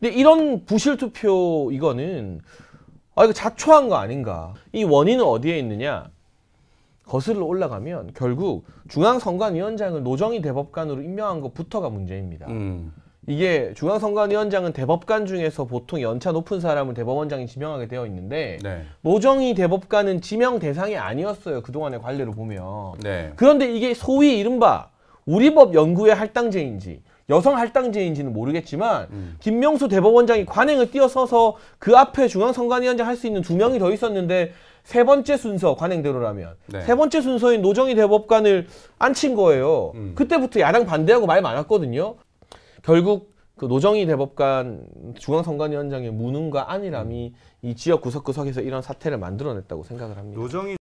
근데 이런 부실 투표 이거는 아 이거 자초한 거 아닌가? 이 원인은 어디에 있느냐? 거슬러 올라가면 결국 중앙선관위원장을 노정희 대법관으로 임명한 것부터가 문제입니다. 음. 이게 중앙선관위원장은 대법관 중에서 보통 연차 높은 사람을 대법원장이 지명하게 되어 있는데 네. 노정희 대법관은 지명 대상이 아니었어요 그동안의 관례로 보면 네. 그런데 이게 소위 이른바 우리법 연구의 할당제인지 여성 할당제인지는 모르겠지만 음. 김명수 대법원장이 관행을 뛰어서서 그 앞에 중앙선관위원장 할 수 있는 두 명이 더 있었는데 세 번째 순서 관행대로라면 네. 세 번째 순서인 노정희 대법관을 안 친 거예요. 음. 그때부터 야당 반대하고 말 많았거든요. 결국 그 노정희 대법관 중앙선관위원장의 무능과 안일함이 음. 이 지역 구석구석에서 이런 사태를 만들어냈다고 생각을 합니다. 노정희